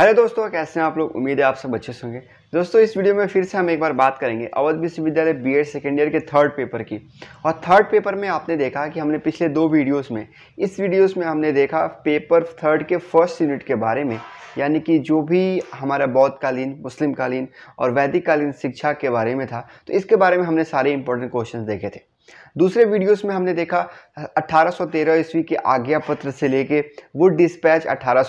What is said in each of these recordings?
hello दोस्तों कैसे हैं आप लोग उम्मीद है आप सब अच्छे होंगे दोस्तों इस वीडियो में फिर से हम एक बार बात करेंगे अवध विश्वविद्यालय बी एड सेकेंड ईयर के थर्ड पेपर की और थर्ड पेपर में आपने देखा कि हमने पिछले दो वीडियोस में इस वीडियोस में हमने देखा पेपर थर्ड के फर्स्ट यूनिट के बारे में यानी कि जो भी हमारा बौद्धकालीन मुस्लिमकालीन और वैदिककालीन शिक्षा के बारे में था तो इसके बारे में हमने सारे इंपॉर्टेंट क्वेश्चन देखे थे दूसरे वीडियोस में हमने देखा 1813 ईस्वी के आज्ञा पत्र से लेके वुड डिस्पैच अठारह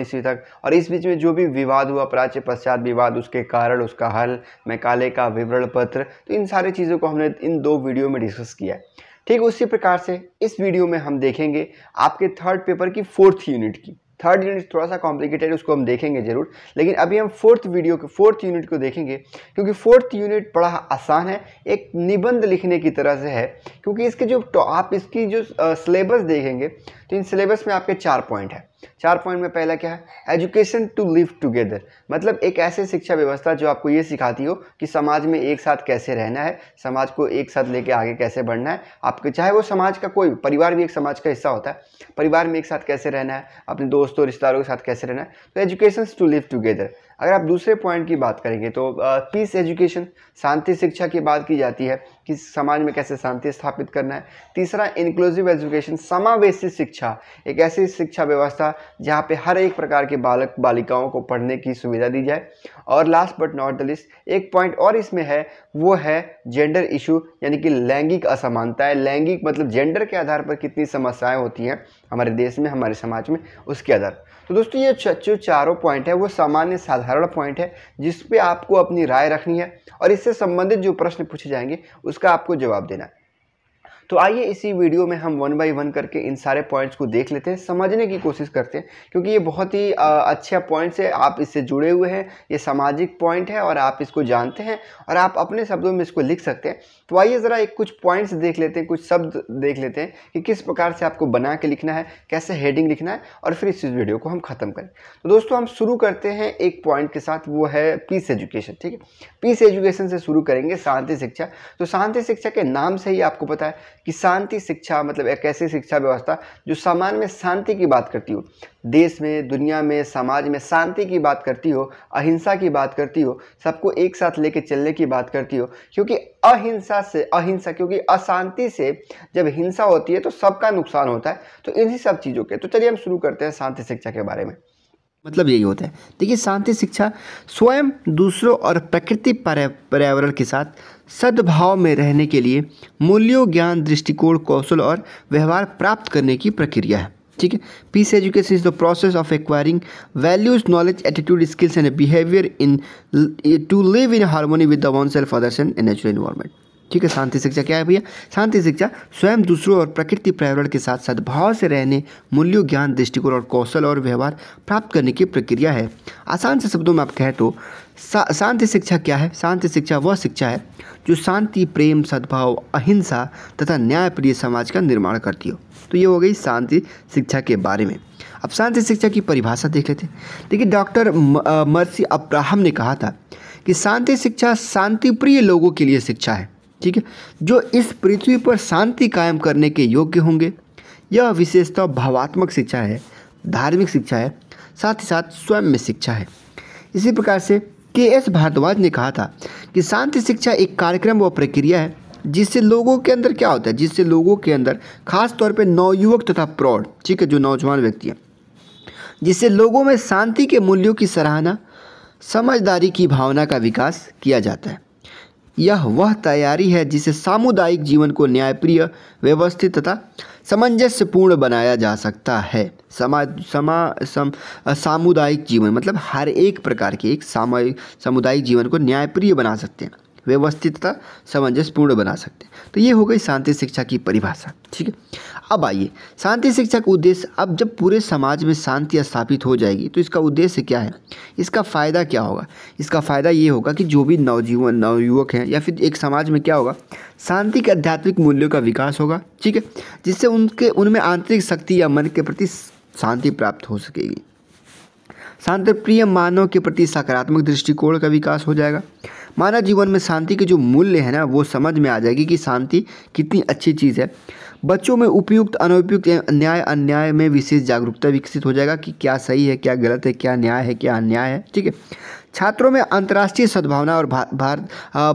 ईस्वी तक और इस बीच में जो भी विवाद हुआ प्राच्य पश्चात विवाद उसके कारण उसका हल मैकाले का विवरण पत्र तो इन सारी चीज़ों को हमने इन दो वीडियो में डिस्कस किया है ठीक उसी प्रकार से इस वीडियो में हम देखेंगे आपके थर्ड पेपर की फोर्थ यूनिट की थर्ड यूनिट थोड़ा सा कॉम्प्लिकेटेड उसको हम देखेंगे ज़रूर लेकिन अभी हम फोर्थ वीडियो को फोर्थ यूनिट को देखेंगे क्योंकि फोर्थ यूनिट बड़ा आसान है एक निबंध लिखने की तरह से है क्योंकि इसके जो आप इसकी जो सिलेबस देखेंगे तो इन सिलेबस में आपके चार पॉइंट है चार पॉइंट में पहला क्या है एजुकेशन टू लिव टुगेदर मतलब एक ऐसे शिक्षा व्यवस्था जो आपको ये सिखाती हो कि समाज में एक साथ कैसे रहना है समाज को एक साथ लेके आगे कैसे बढ़ना है आपके चाहे वो समाज का कोई परिवार भी एक समाज का हिस्सा होता है परिवार में एक साथ कैसे रहना है अपने दोस्तों रिश्तेदारों के साथ कैसे रहना है तो एजुकेशन टू लिव टुगेदर अगर आप दूसरे पॉइंट की बात करेंगे तो पीस एजुकेशन शांति शिक्षा की बात की जाती है कि समाज में कैसे शांति स्थापित करना है तीसरा इंक्लूसिव एजुकेशन समावेशी शिक्षा एक ऐसी शिक्षा व्यवस्था जहाँ पे हर एक प्रकार के बालक बालिकाओं को पढ़ने की सुविधा दी जाए और last but not the least एक पॉइंट और इसमें है वो है जेंडर इशू यानी कि लैंगिक असमानता है लैंगिक मतलब जेंडर के आधार पर कितनी समस्याएँ होती हैं हमारे देश में हमारे समाज में उसके आधार तो दोस्तों ये जो चारों पॉइंट है वो सामान्य साधारण साधारण पॉइंट है जिस पे आपको अपनी राय रखनी है और इससे संबंधित जो प्रश्न पूछे जाएंगे उसका आपको जवाब देना है तो आइए इसी वीडियो में हम वन बाई वन करके इन सारे पॉइंट्स को देख लेते हैं समझने की कोशिश करते हैं क्योंकि ये बहुत ही अच्छा पॉइंट्स है आप इससे जुड़े हुए हैं ये सामाजिक पॉइंट है और आप इसको जानते हैं और आप अपने शब्दों में इसको लिख सकते हैं तो आइए ज़रा एक कुछ पॉइंट्स देख लेते हैं कुछ शब्द देख लेते हैं कि किस प्रकार से आपको बना के लिखना है कैसे हेडिंग लिखना है और फिर इस वीडियो को हम ख़त्म करें तो दोस्तों हम शुरू करते हैं एक पॉइंट के साथ वो है पीस एजुकेशन ठीक है पीस एजुकेशन से शुरू करेंगे शांति शिक्षा तो शांति शिक्षा के नाम से ही आपको पता है कि शांति शिक्षा मतलब एक ऐसी शिक्षा व्यवस्था जो समाज में शांति की बात करती हो देश में दुनिया में समाज में शांति की बात करती हो अहिंसा की बात करती हो सबको एक साथ लेके चलने की बात करती हो क्योंकि अहिंसा से अहिंसा क्योंकि अशांति से जब हिंसा होती है तो सबका नुकसान होता है तो इन्हीं सब चीज़ों के तो चलिए हम शुरू करते हैं शांति शिक्षा के बारे में मतलब यही होता है देखिए शांति शिक्षा स्वयं दूसरों और प्रकृति पर्यावरण के साथ सद्भाव में रहने के लिए मूल्यों ज्ञान दृष्टिकोण कौशल और व्यवहार प्राप्त करने की प्रक्रिया है ठीक है peace education is the process of acquiring values knowledge attitude skills and behaviour in to live in harmony with the one self others and natural environment ठीक है शांति शिक्षा क्या है भैया शांति शिक्षा स्वयं दूसरों और प्रकृति पर्यावरण के साथ सद्भाव से रहने मूल्यों ज्ञान दृष्टिकोण और कौशल और व्यवहार प्राप्त करने की प्रक्रिया है आसान से शब्दों में आप कहें तो शांति शिक्षा क्या है शांति शिक्षा वह शिक्षा है जो शांति प्रेम सद्भाव अहिंसा तथा न्यायप्रिय समाज का निर्माण करती हो तो ये हो गई शांति शिक्षा के बारे में अब शांति शिक्षा की परिभाषा देख लेते हैं देखिए डॉक्टर मर्सी अब्राहम ने कहा था कि शांति शिक्षा शांतिप्रिय लोगों के लिए शिक्षा है ठीक है जो इस पृथ्वी पर शांति कायम करने के योग्य होंगे यह विशेषतः भावात्मक शिक्षा है धार्मिक शिक्षा है साथ ही साथ स्वयं में शिक्षा है इसी प्रकार से के एस भारद्वाज ने कहा था कि शांति शिक्षा एक कार्यक्रम व प्रक्रिया है जिससे लोगों के अंदर क्या होता है जिससे लोगों के अंदर खास तौर पे नवयुवक तथा प्रौढ़ ठीक है जो नौजवान व्यक्ति हैं जिससे लोगों में शांति के मूल्यों की सराहना समझदारी की भावना का विकास किया जाता है यह वह तैयारी है जिसे सामुदायिक जीवन को न्यायप्रिय व्यवस्थित तथा सामंजस्यपूर्ण बनाया जा सकता है समाज समा सम सामुदायिक जीवन मतलब हर एक प्रकार के एक सामायिक सामुदायिक जीवन को न्यायप्रिय बना सकते हैं व्यवस्थित तथा सामंजस्यपूर्ण बना सकते हैं तो ये हो गई शांति शिक्षा की परिभाषा ठीक है अब आइए शांति शिक्षा का उद्देश्य अब जब पूरे समाज में शांति स्थापित हो जाएगी तो इसका उद्देश्य क्या है इसका फ़ायदा क्या होगा इसका फ़ायदा ये होगा कि जो भी नवजीवन नवयुवक हैं या फिर एक समाज में क्या होगा शांति के आध्यात्मिक मूल्यों का विकास होगा ठीक है जिससे उनके उनमें आंतरिक शक्ति या मन के प्रति शांति प्राप्त हो सकेगी शांत प्रिय मानव के प्रति सकारात्मक दृष्टिकोण का विकास हो जाएगा मानव जीवन में शांति के जो मूल्य है ना वो समझ में आ जाएगी कि शांति कितनी अच्छी चीज़ है बच्चों में उपयुक्त अनुपयुक्त न्याय अन्याय में विशेष जागरूकता विकसित हो जाएगा कि क्या सही है क्या गलत है क्या न्याय है क्या अन्याय है ठीक है छात्रों में अंतर्राष्ट्रीय सद्भावना और भारत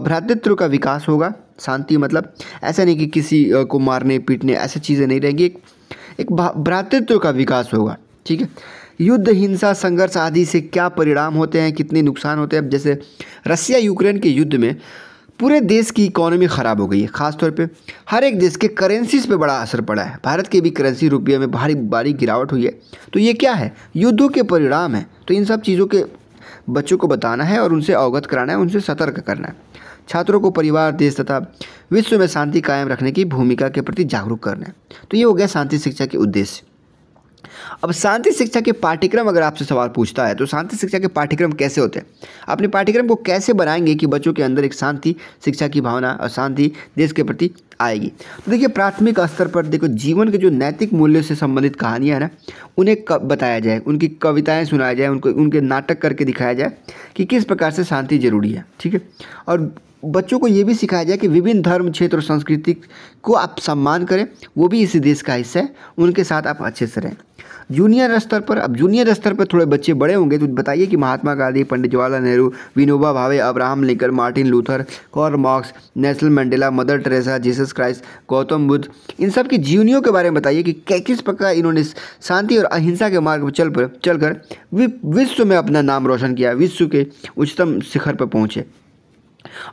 भ्रातृत्व का विकास होगा शांति मतलब ऐसा नहीं कि किसी को मारने पीटने ऐसी चीज़ें नहीं रहेंगी एक, एक भ्रातृत्व का विकास होगा ठीक है युद्ध हिंसा संघर्ष आदि से क्या परिणाम होते हैं कितने नुकसान होते हैं जैसे रसिया यूक्रेन के युद्ध में पूरे देश की इकोनॉमी ख़राब हो गई है खासतौर पे हर एक देश के करेंसीज पे बड़ा असर पड़ा है भारत की भी करेंसी रुपये में भारी भारी गिरावट हुई है तो ये क्या है युद्धों के परिणाम है तो इन सब चीज़ों के बच्चों को बताना है और उनसे अवगत कराना है उनसे सतर्क करना है छात्रों को परिवार देश तथा विश्व में शांति कायम रखने की भूमिका के प्रति जागरूक करना है तो ये हो गया शांति शिक्षा के उद्देश्य अब शांति शिक्षा के पाठ्यक्रम अगर आपसे सवाल पूछता है तो शांति शिक्षा के पाठ्यक्रम कैसे होते हैं अपने पाठ्यक्रम को कैसे बनाएंगे कि बच्चों के अंदर एक शांति शिक्षा की भावना और शांति देश के प्रति आएगी तो देखिए प्राथमिक स्तर पर देखो जीवन के जो नैतिक मूल्यों से संबंधित कहानियाँ हैं ना उन्हें बताया जाए उनकी कविताएँ सुनाया जाए उनको उनके नाटक करके दिखाया जाए कि किस प्रकार से शांति जरूरी है ठीक है और बच्चों को ये भी सिखाया जाए कि विभिन्न धर्म क्षेत्र और संस्कृति को आप सम्मान करें वो भी इसी देश का हिस्सा है उनके साथ आप अच्छे से रहें जूनियर स्तर पर अब जूनियर स्तर पर थोड़े बच्चे बड़े होंगे तो बताइए कि महात्मा गांधी पंडित Jawaharlal Nehru Vinoba Bhave Abraham Lincoln Martin Luther Karl Marx Nelson Mandela Mother Teresa Jesus Christ Gautam Buddha इन सब की जीवनियों के बारे में बताइए कि किस प्रकार इन्होंने शांति और अहिंसा के मार्ग पर चल पर चलकर विश्व में अपना नाम रोशन किया विश्व के उच्चतम शिखर पर पहुँचे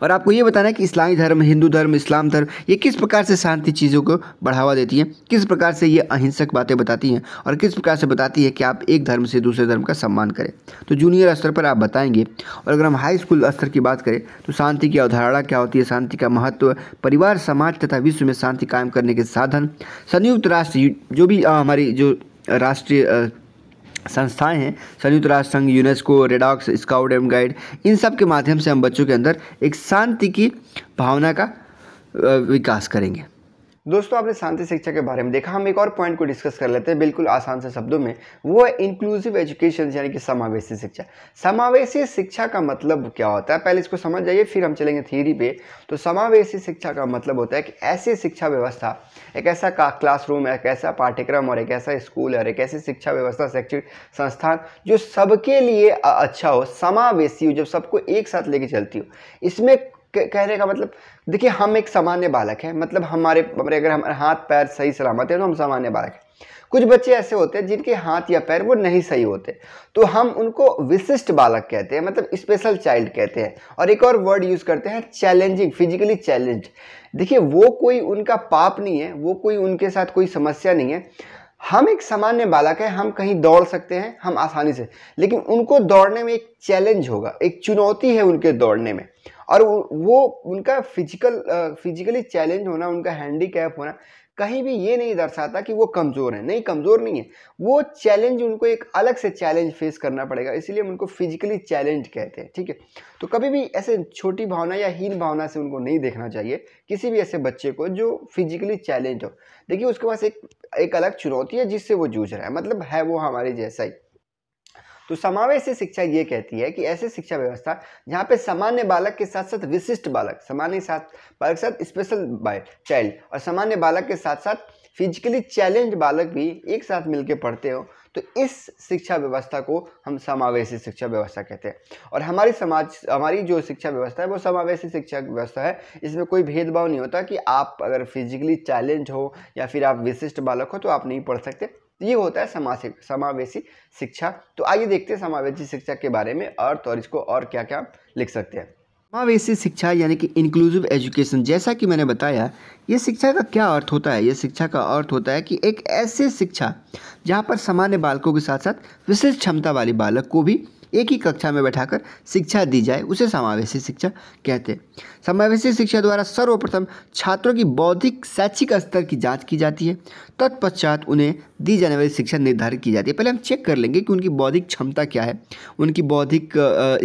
और आपको ये बताना है कि इस्लामी धर्म हिंदू धर्म इस्लाम धर्म ये किस प्रकार से शांति चीज़ों को बढ़ावा देती है किस प्रकार से ये अहिंसक बातें बताती हैं और किस प्रकार से बताती है कि आप एक धर्म से दूसरे धर्म का सम्मान करें तो जूनियर स्तर पर आप बताएंगे और अगर हम हाई स्कूल स्तर की बात करें तो शांति की अवधारणा क्या होती है शांति का महत्व परिवार समाज तथा विश्व में शांति कायम करने के साधन संयुक्त राष्ट्र जो भी हमारी जो राष्ट्रीय संस्थाएं हैं संयुक्त राष्ट्र संघ UNESCO red cross scout and guide इन सब के माध्यम से हम बच्चों के अंदर एक शांति की भावना का विकास करेंगे दोस्तों आपने शांति शिक्षा के बारे में देखा हम एक और पॉइंट को डिस्कस कर लेते हैं बिल्कुल आसान से शब्दों में वो है इंक्लूसिव एजुकेशन यानी कि समावेशी शिक्षा समावेशी शिक्षा का मतलब क्या होता है पहले इसको समझ जाइए फिर हम चलेंगे थीरी पे तो समावेशी शिक्षा का मतलब होता है कि ऐसी शिक्षा व्यवस्था एक ऐसा क्लासरूम एक ऐसा पाठ्यक्रम और एक ऐसा स्कूल और एक ऐसी शिक्षा व्यवस्था शैक्षिक संस्थान जो सबके लिए अच्छा हो समावेशी हो जब सबको एक साथ लेके चलती हो इसमें कहने का मतलब देखिए हम एक सामान्य बालक हैं मतलब हमारे अगर हमारे हाथ पैर सही सलामत है तो हम सामान्य बालक हैं कुछ बच्चे ऐसे होते हैं जिनके हाथ या पैर वो नहीं सही होते तो हम उनको विशिष्ट बालक कहते हैं मतलब स्पेशल चाइल्ड कहते हैं और एक और वर्ड यूज़ करते हैं चैलेंजिंग फिजिकली चैलेंज देखिए वो कोई उनका पाप नहीं है वो कोई उनके साथ कोई समस्या नहीं है हम एक सामान्य बालक है हम कहीं दौड़ सकते हैं हम आसानी से लेकिन उनको दौड़ने में एक चैलेंज होगा एक चुनौती है उनके दौड़ने में और वो उनका फिजिकल फिजिकली चैलेंज होना उनका कैप होना कहीं भी ये नहीं दर्शाता कि वो कमज़ोर है नहीं कमज़ोर नहीं है वो चैलेंज उनको एक अलग से चैलेंज फेस करना पड़ेगा इसलिए हम उनको फिजिकली चैलेंज कहते हैं ठीक है तो कभी भी ऐसे छोटी भावना या हीन भावना से उनको नहीं देखना चाहिए किसी भी ऐसे बच्चे को जो फिजिकली चैलेंज हो देखिए उसके पास एक एक अलग चुनौती है जिससे वो जूझ रहा है मतलब है वो हमारे जैसा ही तो समावेशी शिक्षा ये कहती है कि ऐसे शिक्षा व्यवस्था जहाँ पे सामान्य बालक के साथ साथ विशिष्ट बालक सामान्य साथ बालक के साथ स्पेशल चाइल्ड और सामान्य बालक के साथ साथ फिजिकली चैलेंज बालक भी एक साथ मिलकर पढ़ते हो तो इस शिक्षा व्यवस्था को हम समावेशी शिक्षा व्यवस्था कहते हैं और हमारी समाज हमारी जो शिक्षा व्यवस्था है वो समावेशी शिक्षा व्यवस्था है इसमें कोई भेदभाव नहीं होता कि आप अगर फिजिकली चैलेंज हो या फिर आप विशिष्ट बालक हो तो आप नहीं पढ़ सकते तो ये होता है समासिक समावेशी शिक्षा तो आइए देखते हैं समावेशी शिक्षा के बारे में अर्थ और इसको और क्या क्या लिख सकते हैं समावेशी शिक्षा यानी कि इंक्लूसिव एजुकेशन जैसा कि मैंने बताया ये शिक्षा का क्या अर्थ होता है ये शिक्षा का अर्थ होता है कि एक ऐसी शिक्षा जहाँ पर सामान्य बालकों के साथ साथ विशेष क्षमता वाले बालक को भी एक ही कक्षा में बैठाकर शिक्षा दी जाए उसे समावेशी शिक्षा कहते हैं समावेशी शिक्षा द्वारा सर्वप्रथम छात्रों की बौद्धिक शैक्षिक स्तर की जाँच की जाती है तत्पश्चात उन्हें दी जाने वाली शिक्षा निर्धारित की जाती है पहले हम चेक कर लेंगे कि उनकी बौद्धिक क्षमता क्या है उनकी बौद्धिक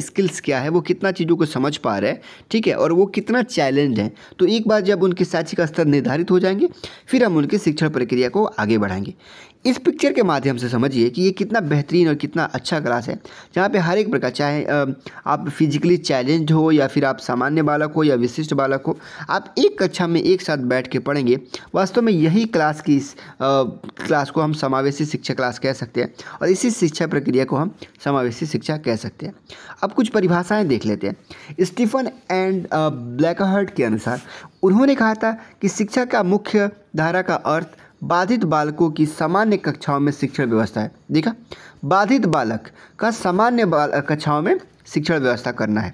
स्किल्स क्या है वो कितना चीज़ों को समझ पा रहे हैं ठीक है और वो कितना चैलेंज है तो एक बार जब उनके शैक्षिक स्तर निर्धारित हो जाएंगे फिर हम उनकी शिक्षण प्रक्रिया को आगे बढ़ाएंगे इस पिक्चर के माध्यम से समझिए कि ये कितना बेहतरीन और कितना अच्छा क्लास है जहाँ पे हर एक प्रकार चाहे आप फिजिकली चैलेंज हो या फिर आप सामान्य बालक हो या विशिष्ट बालक हो आप एक कक्षा में एक साथ बैठ के पढ़ेंगे वास्तव में यही क्लास की इस आ, क्लास को हम समावेशी शिक्षा क्लास कह सकते हैं और इसी शिक्षा प्रक्रिया को हम समावेशी शिक्षा कह सकते हैं अब कुछ परिभाषाएँ देख लेते हैं स्टीफन एंड ब्लैकहर्ट के अनुसार उन्होंने कहा था कि शिक्षा का मुख्य धारा का अर्थ बाधित बालकों की सामान्य कक्षाओं में शिक्षण व्यवस्था है देखा बाधित बालक का सामान्य कक्षाओं में शिक्षण व्यवस्था करना है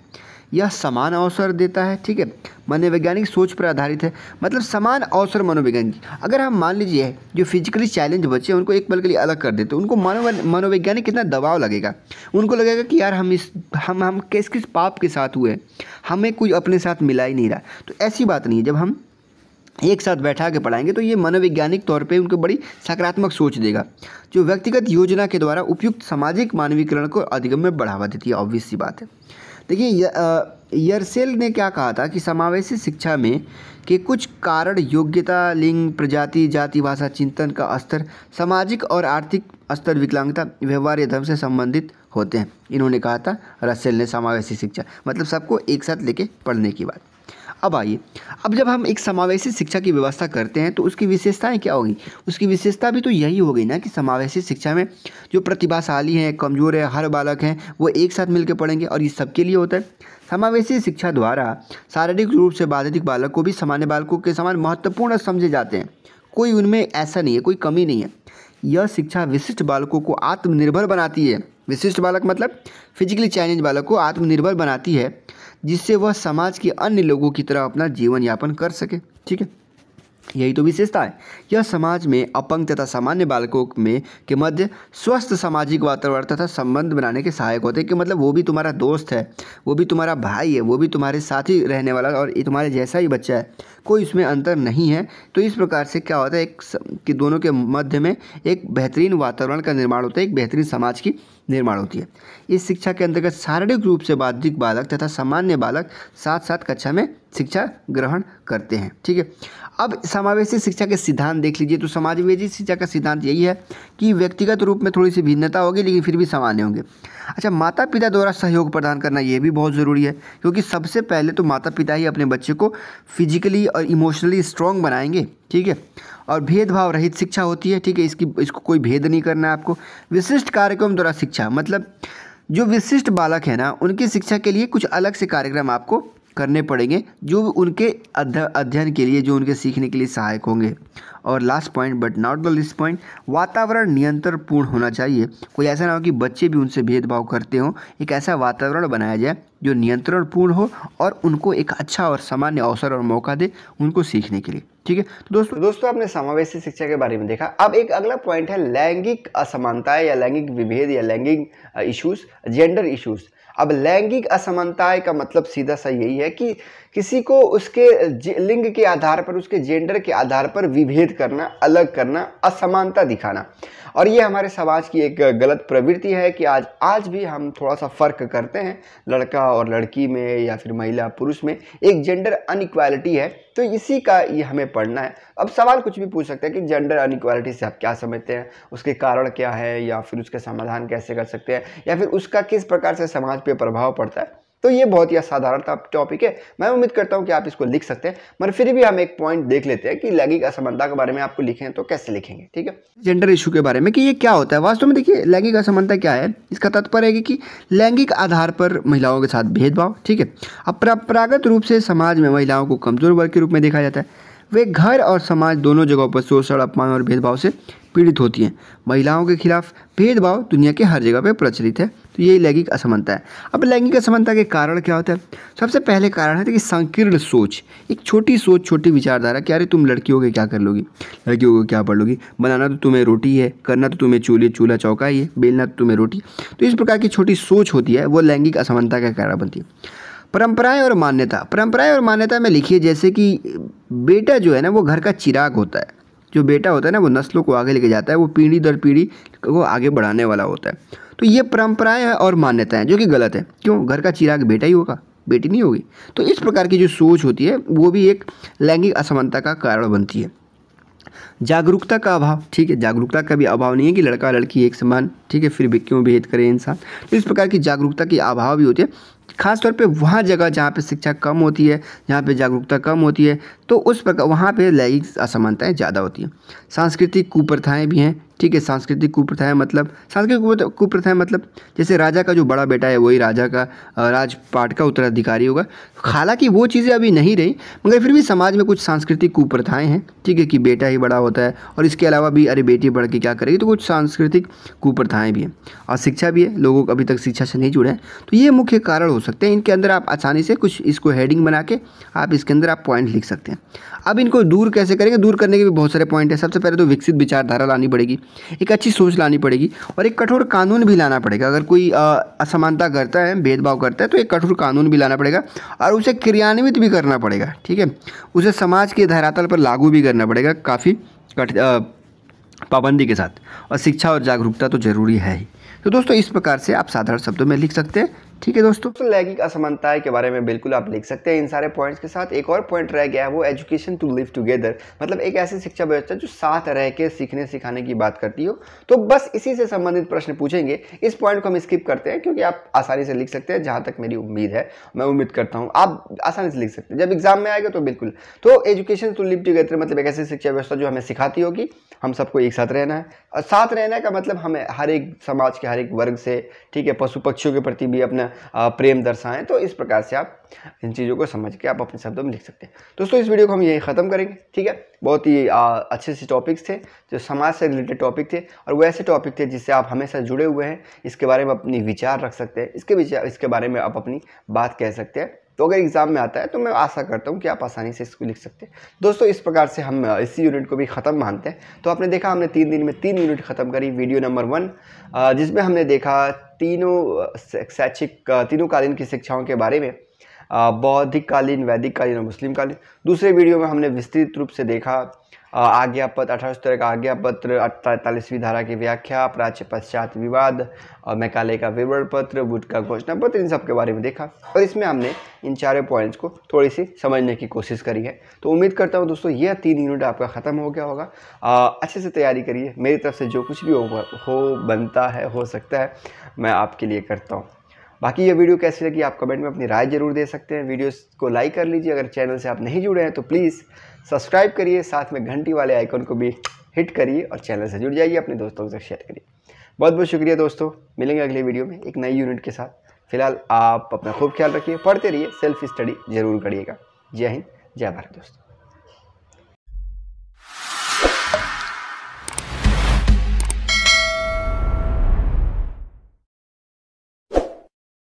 यह समान अवसर देता है ठीक है मनोवैज्ञानिक सोच पर आधारित है मतलब समान अवसर मनोवैज्ञानिक अगर हम मान लीजिए जो फिजिकली चैलेंज बच्चे हैं उनको एक पल के लिए अलग कर देते तो हैं उनको मनोव मनोवैज्ञानिक कितना दबाव लगेगा उनको लगेगा कि यार हम इस हम हम किस किस पाप के साथ हुए हमें कुछ अपने साथ मिला ही नहीं रहा तो ऐसी बात नहीं है जब हम एक साथ बैठा के पढ़ाएंगे तो ये मनोवैज्ञानिक तौर पे उनको बड़ी सकारात्मक सोच देगा जो व्यक्तिगत योजना के द्वारा उपयुक्त सामाजिक मानवीकरण को अधिगम में बढ़ावा देती है ऑब्वियस सी बात है देखिए यरसेल ने क्या कहा था कि समावेशी शिक्षा में के कुछ कारण योग्यता लिंग प्रजाति जाति भाषा चिंतन का स्तर सामाजिक और आर्थिक स्तर विकलांगता व्यवहार्य धर्म से संबंधित होते हैं इन्होंने कहा था रसेल ने समावेशी शिक्षा मतलब सबको एक साथ लेके पढ़ने की बात अब आइए अब जब हम एक समावेशी शिक्षा की व्यवस्था करते हैं तो उसकी विशेषताएं क्या होगी उसकी विशेषता भी तो यही हो गई ना कि समावेशी शिक्षा में जो प्रतिभाशाली हैं कमज़ोर है हर बालक हैं वो एक साथ मिलकर पढ़ेंगे और ये सबके लिए होता है समावेशी शिक्षा द्वारा शारीरिक रूप से बाधित बालक को भी सामान्य बालकों के समान महत्वपूर्ण समझे जाते हैं कोई उनमें ऐसा नहीं है कोई कमी नहीं है यह शिक्षा विशिष्ट बालकों को आत्मनिर्भर बनाती है विशिष्ट बालक मतलब फिजिकली चैलेंज बालक को आत्मनिर्भर बनाती है जिससे वह समाज के अन्य लोगों की तरह अपना जीवन यापन कर सके ठीक है यही तो विशेषता है यह समाज में अपंग तथा सामान्य बालकों में के मध्य स्वस्थ सामाजिक वातावरण तथा संबंध बनाने के सहायक होते हैं कि मतलब वो भी तुम्हारा दोस्त है वो भी तुम्हारा भाई है वो भी तुम्हारे साथ ही रहने वाला और तुम्हारे जैसा ही बच्चा है कोई इसमें अंतर नहीं है तो इस प्रकार से क्या होता है एक कि दोनों के मध्य में एक बेहतरीन वातावरण का निर्माण होता है एक बेहतरीन समाज की निर्माण होती है इस शिक्षा के अंतर्गत शारीरिक रूप से बाधिक बालक तथा सामान्य बालक साथ साथ कक्षा में शिक्षा ग्रहण करते हैं ठीक है अब समावेशी शिक्षा के सिद्धांत देख लीजिए तो समावेशी शिक्षा का सिद्धांत यही है कि व्यक्तिगत रूप में थोड़ी सी भिन्नता होगी लेकिन फिर भी सामान्य होंगे अच्छा माता पिता द्वारा सहयोग प्रदान करना यह भी बहुत ज़रूरी है क्योंकि सबसे पहले तो माता पिता ही अपने बच्चे को फिजिकली और इमोशनली स्ट्रॉन्ग बनाएंगे ठीक है और भेदभाव रहित शिक्षा होती है ठीक है इसकी इसको कोई भेद नहीं करना है आपको विशिष्ट कार्यक्रम द्वारा शिक्षा मतलब जो विशिष्ट बालक है ना उनकी शिक्षा के लिए कुछ अलग से कार्यक्रम आपको करने पड़ेंगे जो उनके अध्ययन के लिए जो उनके सीखने के लिए सहायक होंगे और last point but not the least point वातावरण नियंत्रण पूर्ण होना चाहिए कोई ऐसा ना हो कि बच्चे भी उनसे भेदभाव करते हों एक ऐसा वातावरण बनाया जाए जो नियंत्रण पूर्ण हो और उनको एक अच्छा और सामान्य अवसर और मौका दे उनको सीखने के लिए ठीक है तो दोस्तों दोस्तों आपने समावेशी शिक्षा के बारे में देखा अब एक अगला पॉइंट है लैंगिक असमानताएं या लैंगिक विभेद या लैंगिक इशूज़ जेंडर इशूज़ अब लैंगिक असमानताएं का मतलब सीधा सा यही है कि किसी को उसके लिंग के आधार पर उसके जेंडर के आधार पर विभेद करना अलग करना असमानता दिखाना और ये हमारे समाज की एक गलत प्रवृत्ति है कि आज आज भी हम थोड़ा सा फ़र्क करते हैं लड़का और लड़की में या फिर महिला पुरुष में एक जेंडर अनइक्वालिटी है तो इसी का ये हमें पढ़ना है अब सवाल कुछ भी पूछ सकते हैं कि जेंडर अनइक्वालिटी से आप क्या समझते हैं उसके कारण क्या है या फिर उसका समाधान कैसे कर सकते हैं या फिर उसका किस प्रकार से समाज पर प्रभाव पड़ता है तो ये बहुत ही असाधारण टॉपिक है मैं उम्मीद करता हूँ कि आप इसको लिख सकते हैं मगर फिर भी हम एक पॉइंट देख लेते हैं कि लैंगिक असमानता के बारे में आपको लिखें तो कैसे लिखेंगे ठीक है जेंडर इशू के बारे में कि ये क्या होता है वास्तव में देखिए लैंगिक असमानता क्या है इसका तात्पर्य है कि लैंगिक आधार पर महिलाओं के साथ भेदभाव ठीक है अब परंपरागत रूप से समाज में महिलाओं को कमजोर वर्ग के रूप में देखा जाता है वे घर और समाज दोनों जगहों पर शोषण अपमान और भेदभाव से पीड़ित होती हैं महिलाओं के खिलाफ भेदभाव दुनिया के हर जगह पर प्रचलित है तो यही लैंगिक असमानता है अब लैंगिक असमानता के कारण क्या होता है सबसे पहले कारण है कि संकीर्ण सोच एक छोटी सोच छोटी विचारधारा कि अरे तुम लड़की होगे क्या कर लोगी लड़की होगे क्या पढ़ लोगी बनाना तो तुम्हें रोटी है करना तो तुम्हें चूल्हे चूल्हा चौका ही है बेलना तो तुम्हें रोटी तो इस प्रकार की छोटी सोच होती है वो लैंगिक असमानता का कारण बनती है परंपराएं और मान्यता परंपराएं और मान्यता में लिखिए जैसे कि बेटा जो है ना वो घर का चिराग होता है जो बेटा होता है ना वो नस्लों को आगे लेके जाता है वो पीढ़ी दर पीढ़ी को आगे बढ़ाने वाला होता है तो ये परंपराएं हैं और मान्यताएं जो कि गलत है क्यों घर का चिराग बेटा ही होगा बेटी नहीं होगी तो इस प्रकार की जो सोच होती है वो भी एक लैंगिक असमानता का कारण बनती है जागरूकता का अभाव ठीक है जागरूकता का भी अभाव नहीं है कि लड़का लड़की एक समान ठीक है फिर भी क्यों बेहद करें इंसान तो इस प्रकार की जागरूकता की अभाव भी होती है खासतौर पे वहाँ जगह जहाँ पे शिक्षा कम होती है जहाँ पे जागरूकता कम होती है तो उस प्रकार वहाँ पे लैंगिक असमानताएँ ज़्यादा होती हैं सांस्कृतिक कुप्रथाएँ भी हैं ठीक है सांस्कृतिक कुप्रथाएँ मतलब सांस्कृतिक कुप्रथाएँ मतलब जैसे राजा का जो बड़ा बेटा है वही राजा का राजपाट का उत्तराधिकारी होगा हालांकि वो चीज़ें अभी नहीं रही मगर फिर भी समाज में कुछ सांस्कृतिक कुप्रथाएँ हैं ठीक है कि बेटा ही बड़ा होता है और इसके अलावा भी अरे बेटी बढ़ के क्या करेगी तो कुछ सांस्कृतिक कुप्रथाएँ सुविधाएं भी है और शिक्षा भी है लोगों को अभी तक शिक्षा से नहीं जुड़े हैं तो ये मुख्य कारण हो सकते हैं इनके अंदर आप आसानी से कुछ इसको हेडिंग बना के आप इसके अंदर आप पॉइंट लिख सकते हैं अब इनको दूर कैसे करेंगे दूर करने के भी बहुत सारे पॉइंट हैं सबसे पहले तो विकसित विचारधारा लानी पड़ेगी एक अच्छी सोच लानी पड़ेगी और एक कठोर कानून भी लाना पड़ेगा अगर कोई असमानता करता है भेदभाव करता है तो एक कठोर कानून भी लाना पड़ेगा और उसे क्रियान्वित भी करना पड़ेगा ठीक है उसे समाज के धरातल पर लागू भी करना पड़ेगा काफ़ी कठ पाबंदी के साथ और शिक्षा और जागरूकता तो जरूरी है ही तो दोस्तों इस प्रकार से आप साधारण शब्दों में लिख सकते हैं ठीक है दोस्तों तो लैंगिक असमानता के बारे में बिल्कुल आप लिख सकते हैं इन सारे पॉइंट्स के साथ एक और पॉइंट रह गया है वो एजुकेशन टू लिव टुगेदर मतलब एक ऐसी शिक्षा व्यवस्था जो साथ रह के सीखने सिखाने की बात करती हो तो बस इसी से संबंधित प्रश्न पूछेंगे इस पॉइंट को हम स्किप करते हैं क्योंकि आप आसानी से लिख सकते हैं जहाँ तक मेरी उम्मीद है मैं उम्मीद करता हूँ आप आसानी से लिख सकते हैं जब एग्जाम में आएगा तो बिल्कुल तो एजुकेशन टू लिव टुगेदर मतलब एक ऐसी शिक्षा व्यवस्था जो हमें सिखाती होगी हम सबको एक साथ रहना है और साथ रहने का मतलब हमें हर एक समाज के हर एक वर्ग से ठीक है पशु पक्षियों के प्रति भी अपना प्रेम दर्शाएं तो इस प्रकार से आप इन चीज़ों को समझ के आप अपने शब्दों में लिख सकते हैं दोस्तों इस वीडियो को हम यही ख़त्म करेंगे ठीक है बहुत ही अच्छे से टॉपिक्स थे जो समाज से रिलेटेड टॉपिक थे और वो ऐसे टॉपिक थे जिससे आप हमेशा जुड़े हुए हैं इसके बारे में अपनी विचार रख सकते हैं इसके विचार इसके बारे में आप अपनी बात कह सकते हैं तो अगर एग्ज़ाम में आता है तो मैं आशा करता हूँ कि आप आसानी से इसको लिख सकते हैं दोस्तों इस प्रकार से हम इसी यूनिट को भी ख़त्म मानते हैं तो आपने देखा हमने तीन दिन में तीन यूनिट ख़त्म करी वीडियो नंबर वन जिसमें हमने देखा तीनों शैक्षिक तीनों कालीन की शिक्षाओं के बारे में बौद्धिक कालीन वैदिक कालीन और मुस्लिम कालीन दूसरे वीडियो में हमने विस्तृत रूप से देखा आज्ञा पत्र अठारह सत्तर का आज्ञा पत्र तैतालीसवीं धारा की व्याख्या प्राच्य पश्चात विवाद और मैकाले का विवरण पत्र बुट का घोषणा पत्र इन सब के बारे में देखा और इसमें हमने इन चारों पॉइंट्स को थोड़ी सी समझने की कोशिश करी है तो उम्मीद करता हूँ दोस्तों यह तीन यूनिट आपका ख़त्म हो गया होगा अच्छे से तैयारी करिए मेरी तरफ से जो कुछ भी हो, हो बनता है हो सकता है मैं आपके लिए करता हूँ बाकी ये वीडियो कैसी लगी आप कमेंट में अपनी राय जरूर दे सकते हैं वीडियोस को लाइक कर लीजिए अगर चैनल से आप नहीं जुड़े हैं तो प्लीज़ सब्सक्राइब करिए साथ में घंटी वाले आइकन को भी हिट करिए और चैनल से जुड़ जाइए अपने दोस्तों से शेयर करिए बहुत बहुत शुक्रिया दोस्तों मिलेंगे अगले वीडियो में एक नई यूनिट के साथ फिलहाल आप अपना खूब ख्याल रखिए पढ़ते रहिए सेल्फ स्टडी जरूर करिएगा जय हिंद जय भारत दोस्तों